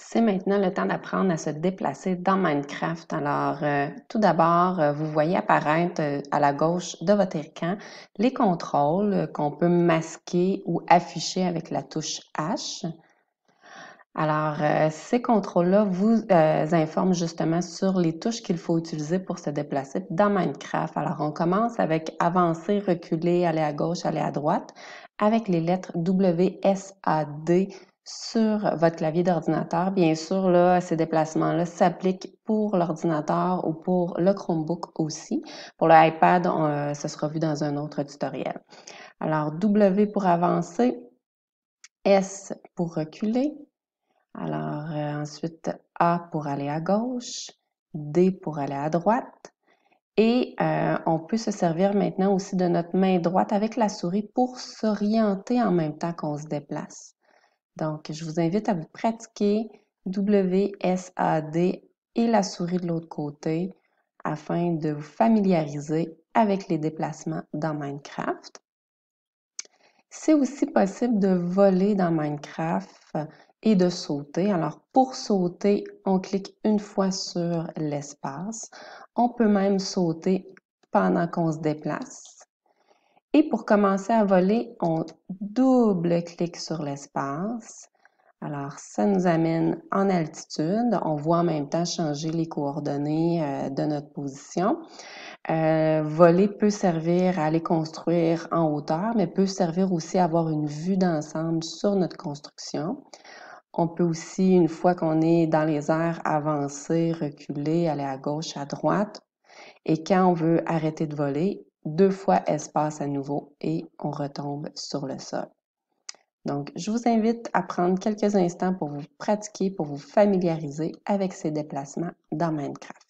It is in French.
C'est maintenant le temps d'apprendre à se déplacer dans Minecraft. Alors, euh, tout d'abord, euh, vous voyez apparaître euh, à la gauche de votre écran les contrôles qu'on peut masquer ou afficher avec la touche H. Alors, ces contrôles-là vous informent justement sur les touches qu'il faut utiliser pour se déplacer dans Minecraft. Alors, on commence avec avancer, reculer, aller à gauche, aller à droite avec les lettres W, S, A, D, sur votre clavier d'ordinateur. Bien sûr, là, ces déplacements-là s'appliquent pour l'ordinateur ou pour le Chromebook aussi. Pour l'iPad, iPad, euh, ce sera vu dans un autre tutoriel. Alors, W pour avancer, S pour reculer. Alors, euh, ensuite, A pour aller à gauche, D pour aller à droite. Et euh, on peut se servir maintenant aussi de notre main droite avec la souris pour s'orienter en même temps qu'on se déplace. Donc, je vous invite à vous pratiquer W, S, A, D et la souris de l'autre côté afin de vous familiariser avec les déplacements dans Minecraft. C'est aussi possible de voler dans Minecraft et de sauter. Alors pour sauter, on clique une fois sur l'espace. On peut même sauter pendant qu'on se déplace. Et pour commencer à voler, on double-clique sur l'espace. Alors, ça nous amène en altitude. On voit en même temps changer les coordonnées euh, de notre position. Euh, voler peut servir à aller construire en hauteur, mais peut servir aussi à avoir une vue d'ensemble sur notre construction. On peut aussi, une fois qu'on est dans les airs, avancer, reculer, aller à gauche, à droite. Et quand on veut arrêter de voler, deux fois, espace à nouveau et on retombe sur le sol. Donc, je vous invite à prendre quelques instants pour vous pratiquer, pour vous familiariser avec ces déplacements dans Minecraft.